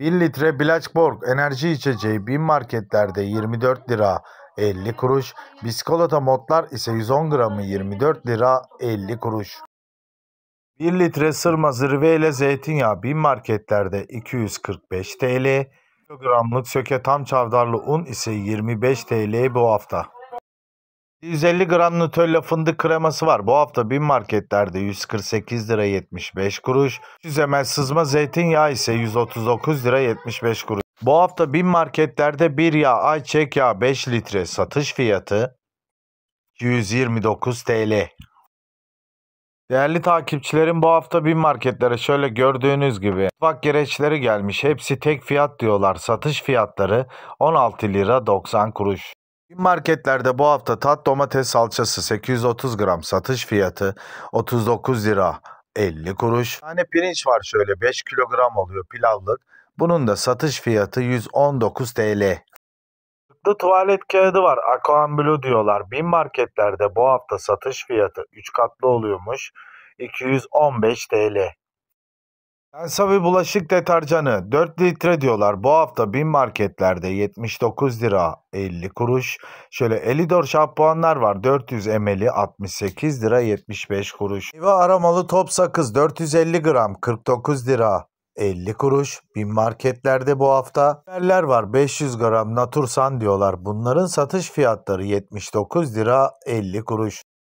1 litre Blackborg enerji içeceği bin marketlerde 24 lira 50 kuruş, biskolata modlar ise 110 gramı 24 lira 50 kuruş. 1 litre sırma zirve ile zeytinyağı bin marketlerde 245 TL, kilogramlık söke tam çavdarlı un ise 25 TL bu hafta. 150 gram Nutella fındık kreması var. Bu hafta bin marketlerde 148 lira 75 kuruş. 100 ml sızma zeytinyağı ise 139 lira 75 kuruş. Bu hafta bin marketlerde bir yağ ayçek yağı 5 litre satış fiyatı 129 TL. Değerli takipçilerim bu hafta bin marketlere şöyle gördüğünüz gibi mutfak gereçleri gelmiş. Hepsi tek fiyat diyorlar. Satış fiyatları 16 lira 90 kuruş. Marketlerde bu hafta tat domates salçası 830 gram satış fiyatı 39 lira 50 kuruş. Tane pirinç var şöyle 5 kilogram oluyor pilavlık. Bunun da satış fiyatı 119 TL. Kırıklı tuvalet kağıdı var. Aquan Blue diyorlar. Bin marketlerde bu hafta satış fiyatı 3 katlı oluyormuş. 215 TL. Ensavi bulaşık deterjanı 4 litre diyorlar. Bu hafta bin marketlerde 79 lira 50 kuruş. Şöyle Elidor şampuanlar var. 400 ml'i 68 lira 75 kuruş. Meyve aramalı top sakız 450 gram 49 lira 50 kuruş. Bin marketlerde bu hafta biberler var. 500 gram Natursan diyorlar. Bunların satış fiyatları 79 lira 50 kuruş.